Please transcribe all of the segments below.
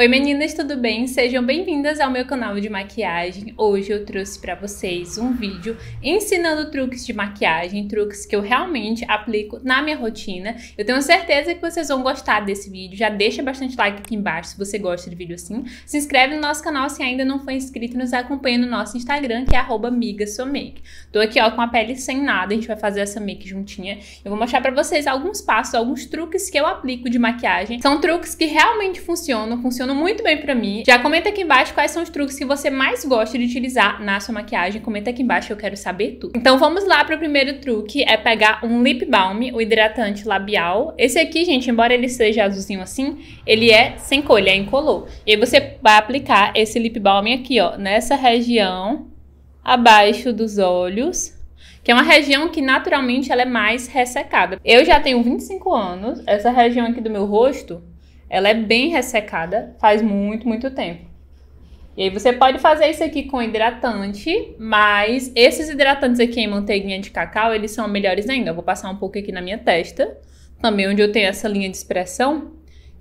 Oi meninas, tudo bem? Sejam bem-vindas ao meu canal de maquiagem. Hoje eu trouxe para vocês um vídeo ensinando truques de maquiagem, truques que eu realmente aplico na minha rotina. Eu tenho certeza que vocês vão gostar desse vídeo. Já deixa bastante like aqui embaixo se você gosta de vídeo assim. Se inscreve no nosso canal se ainda não for inscrito e nos acompanha no nosso Instagram, que é @migasomake. Tô aqui ó com a pele sem nada, a gente vai fazer essa make juntinha. Eu vou mostrar para vocês alguns passos, alguns truques que eu aplico de maquiagem. São truques que realmente funcionam, funcionam funcionam muito bem pra mim. Já comenta aqui embaixo quais são os truques que você mais gosta de utilizar na sua maquiagem. Comenta aqui embaixo, eu quero saber tudo. Então vamos lá pro primeiro truque, é pegar um lip balm, o hidratante labial. Esse aqui, gente, embora ele seja azulzinho assim, ele é sem cor, ele é incolor. E aí você vai aplicar esse lip balm aqui, ó, nessa região abaixo dos olhos, que é uma região que naturalmente ela é mais ressecada. Eu já tenho 25 anos, essa região aqui do meu rosto ela é bem ressecada, faz muito, muito tempo. E aí você pode fazer isso aqui com hidratante, mas esses hidratantes aqui em manteiguinha de cacau, eles são melhores ainda. Eu vou passar um pouco aqui na minha testa, também onde eu tenho essa linha de expressão,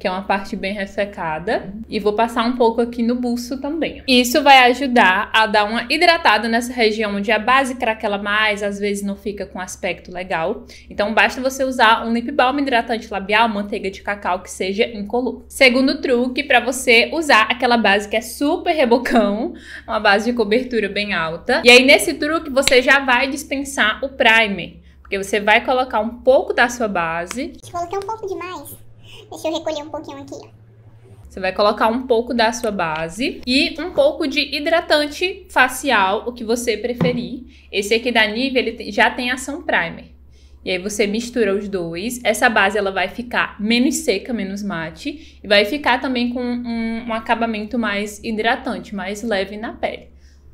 que é uma parte bem ressecada, e vou passar um pouco aqui no buço também. Isso vai ajudar a dar uma hidratada nessa região onde a base craquela mais, às vezes não fica com aspecto legal. Então basta você usar um lip balm hidratante labial, manteiga de cacau que seja incolor. Segundo truque para você usar aquela base que é super rebocão, uma base de cobertura bem alta. E aí nesse truque você já vai dispensar o primer, porque você vai colocar um pouco da sua base. Coloquei um pouco demais. Deixa eu recolher um pouquinho aqui, Você vai colocar um pouco da sua base e um pouco de hidratante facial, o que você preferir. Esse aqui da Nivea, ele já tem ação primer. E aí você mistura os dois. Essa base ela vai ficar menos seca, menos mate e vai ficar também com um, um acabamento mais hidratante, mais leve na pele.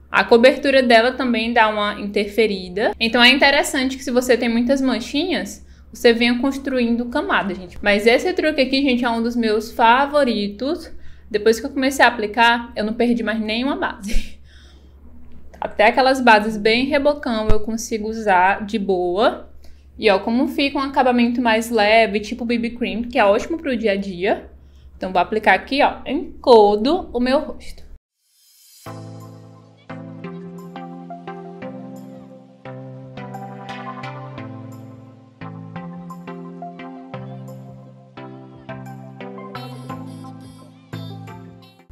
A cobertura dela também dá uma interferida. Então é interessante que se você tem muitas manchinhas, você venha construindo camada, gente. Mas esse truque aqui, gente, é um dos meus favoritos. Depois que eu comecei a aplicar, eu não perdi mais nenhuma base. Até aquelas bases bem rebocão eu consigo usar de boa. E ó, como fica um acabamento mais leve, tipo BB Cream, que é ótimo pro dia a dia. Então, vou aplicar aqui, ó, em todo o meu rosto.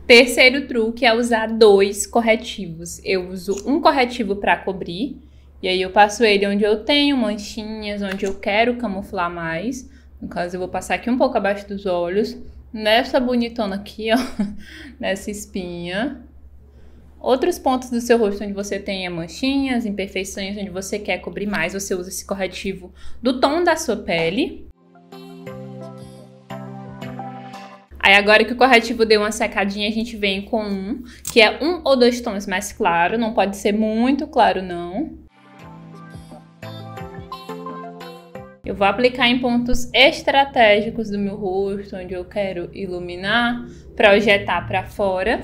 Terceiro truque é usar dois corretivos. Eu uso um corretivo para cobrir, e aí eu passo ele onde eu tenho manchinhas, onde eu quero camuflar mais. No caso, eu vou passar aqui um pouco abaixo dos olhos, nessa bonitona aqui, ó, nessa espinha. Outros pontos do seu rosto onde você tem é manchinhas, imperfeições, onde você quer cobrir mais, você usa esse corretivo do tom da sua pele. Aí agora que o corretivo deu uma secadinha, a gente vem com um, que é um ou dois tons mais claro, não pode ser muito claro não. Eu vou aplicar em pontos estratégicos do meu rosto, onde eu quero iluminar, projetar para fora.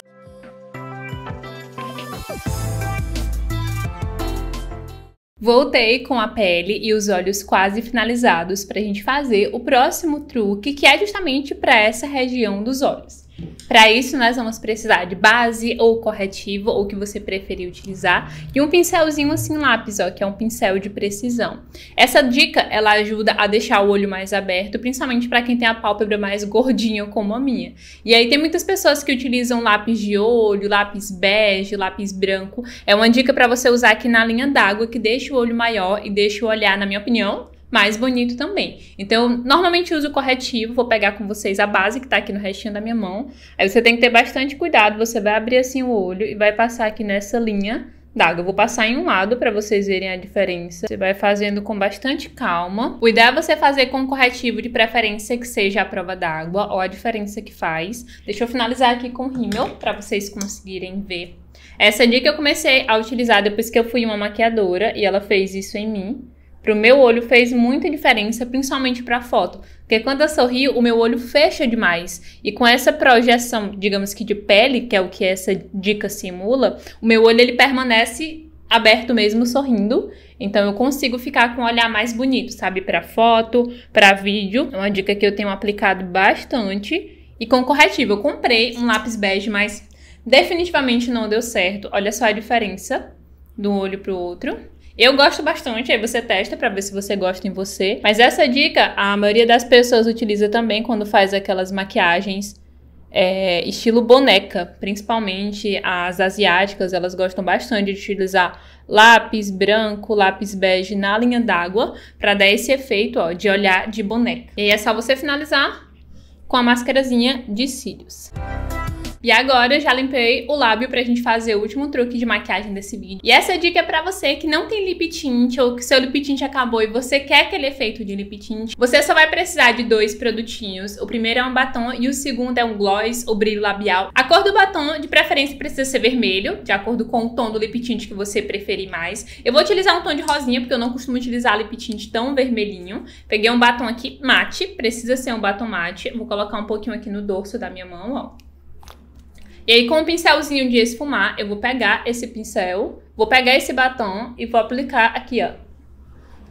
Voltei com a pele e os olhos quase finalizados para a gente fazer o próximo truque, que é justamente para essa região dos olhos. Para isso, nós vamos precisar de base ou corretivo, ou que você preferir utilizar, e um pincelzinho assim lápis, ó, que é um pincel de precisão. Essa dica, ela ajuda a deixar o olho mais aberto, principalmente para quem tem a pálpebra mais gordinha, como a minha. E aí tem muitas pessoas que utilizam lápis de olho, lápis bege, lápis branco. É uma dica para você usar aqui na linha d'água, que deixa o olho maior e deixa o olhar, na minha opinião, mais bonito também. Então, normalmente uso corretivo, vou pegar com vocês a base que tá aqui no restinho da minha mão. Aí você tem que ter bastante cuidado, você vai abrir assim o olho e vai passar aqui nessa linha d'água. Eu vou passar em um lado para vocês verem a diferença. Você vai fazendo com bastante calma. O ideal é você fazer com corretivo de preferência que seja a prova d'água ou a diferença que faz. Deixa eu finalizar aqui com rímel para vocês conseguirem ver. Essa dica eu comecei a utilizar depois que eu fui uma maquiadora e ela fez isso em mim. Pro meu olho fez muita diferença, principalmente para foto, porque quando eu sorrio, o meu olho fecha demais. E com essa projeção, digamos que de pele, que é o que essa dica simula, o meu olho ele permanece aberto mesmo sorrindo. Então eu consigo ficar com um olhar mais bonito, sabe, para foto, para vídeo. É uma dica que eu tenho aplicado bastante. E com corretivo, eu comprei um lápis bege, mas definitivamente não deu certo. Olha só a diferença do olho pro outro. Eu gosto bastante, aí você testa para ver se você gosta em você. Mas essa dica a maioria das pessoas utiliza também quando faz aquelas maquiagens é, estilo boneca, principalmente as asiáticas, elas gostam bastante de utilizar lápis branco, lápis bege na linha d'água para dar esse efeito ó, de olhar de boneca. E é só você finalizar com a máscarazinha de cílios. E agora eu já limpei o lábio pra gente fazer o último truque de maquiagem desse vídeo. E essa dica é pra você que não tem lip tint ou que seu lip tint acabou e você quer aquele efeito de lip tint. Você só vai precisar de dois produtinhos. O primeiro é um batom e o segundo é um gloss ou brilho labial. A cor do batom, de preferência, precisa ser vermelho, de acordo com o tom do lip tint que você preferir mais. Eu vou utilizar um tom de rosinha, porque eu não costumo utilizar lip tint tão vermelhinho. Peguei um batom aqui mate, precisa ser um batom mate. Vou colocar um pouquinho aqui no dorso da minha mão, ó. E aí, com um pincelzinho de esfumar, eu vou pegar esse pincel, vou pegar esse batom e vou aplicar aqui, ó.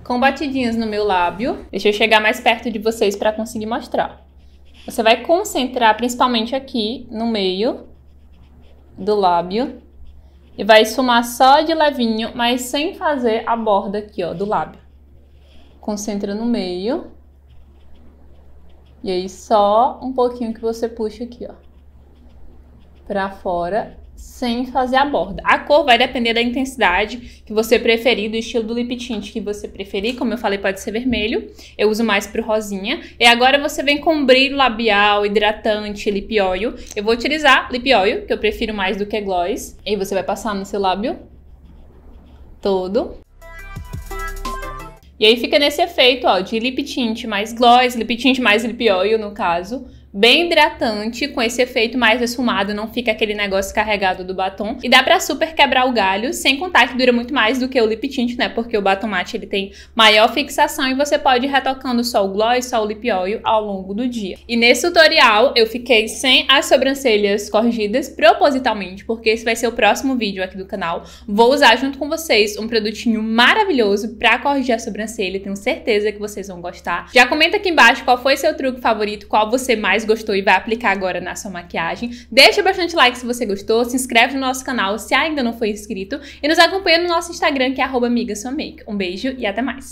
Com batidinhas no meu lábio. Deixa eu chegar mais perto de vocês para conseguir mostrar. Você vai concentrar principalmente aqui no meio do lábio. E vai esfumar só de levinho, mas sem fazer a borda aqui, ó, do lábio. Concentra no meio. E aí só um pouquinho que você puxa aqui, ó para fora sem fazer a borda. A cor vai depender da intensidade que você preferir, do estilo do lip tint que você preferir. Como eu falei, pode ser vermelho. Eu uso mais pro rosinha. E agora você vem com brilho labial, hidratante, lip oil. Eu vou utilizar lip oil, que eu prefiro mais do que gloss. E você vai passar no seu lábio todo. E aí fica nesse efeito, ó, de lip tint mais gloss, lip tint mais lip oil, no caso bem hidratante, com esse efeito mais esfumado, não fica aquele negócio carregado do batom. E dá pra super quebrar o galho, sem contar que dura muito mais do que o lip tint, né? Porque o batom mate ele tem maior fixação e você pode ir retocando só o gloss, só o lip oil ao longo do dia. E nesse tutorial eu fiquei sem as sobrancelhas corrigidas propositalmente, porque esse vai ser o próximo vídeo aqui do canal. Vou usar junto com vocês um produtinho maravilhoso pra corrigir a sobrancelha, tenho certeza que vocês vão gostar. Já comenta aqui embaixo qual foi seu truque favorito, qual você mais mais gostou e vai aplicar agora na sua maquiagem. Deixa bastante like se você gostou, se inscreve no nosso canal se ainda não foi inscrito e nos acompanha no nosso Instagram que é @amiga_sua_make. Um beijo e até mais.